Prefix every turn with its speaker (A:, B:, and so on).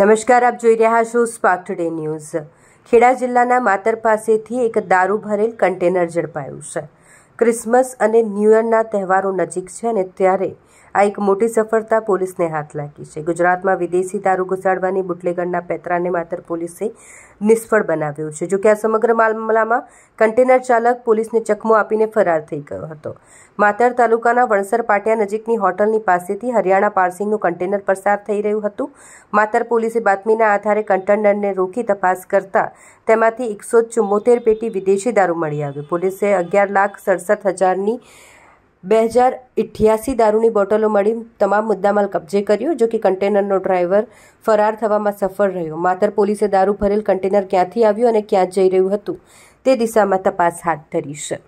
A: નમસ્કાર આપ જોઈ રહ્યા છો સ્પાર્ક ટુડે ન્યૂઝ ખેડા જિલ્લાના માતર પાસેથી એક દારૂ ભરેલ કન્ટેનર ઝડપાયું છે ક્રિસમસ અને ન્યૂ યરના તહેવારો નજીક છે અને ત્યારે આ એક મોટી સફળતા પોલીસને હાથ લાગી છે ગુજરાતમાં વિદેશી દારૂ ઘુસાડવાની બુટલેગરના પેતરાને માત્ર પોલીસે નિષ્ફળ બનાવ્યો છે જોકે આ સમગ્ર મામલામાં કન્ટેનર ચાલક પોલીસને ચકમો આપીને ફરાર થઈ ગયો હતો માતર તાલુકાના વણસર પાટિયા નજીકની હોટલની પાસેથી હરિયાણા પાર્સિંગનું કન્ટેનર પસાર થઈ રહ્યું હતું માતર પોલીસે બાતમીના આધારે કન્ટેનરને રોકી તપાસ કરતા તેમાંથી એકસો ચુમ્મોતેર પેટી વિદેશી દારૂ મળી આવી પોલીસે અગિયાર લાખ સડસઠ હજારની બે હજાર અઠ્યાસી દારૂની બોટલો મળી તમામ મુદ્દામાલ કબજે કર્યો જો કે કન્ટેનરનો ડ્રાઈવર ફરાર થવામાં સફળ રહ્યો માતર પોલીસે દારૂ ભરેલ કન્ટેનર ક્યાંથી આવ્યું અને ક્યાં જઈ રહ્યું હતું તે દિશામાં તપાસ હાથ ધરી છે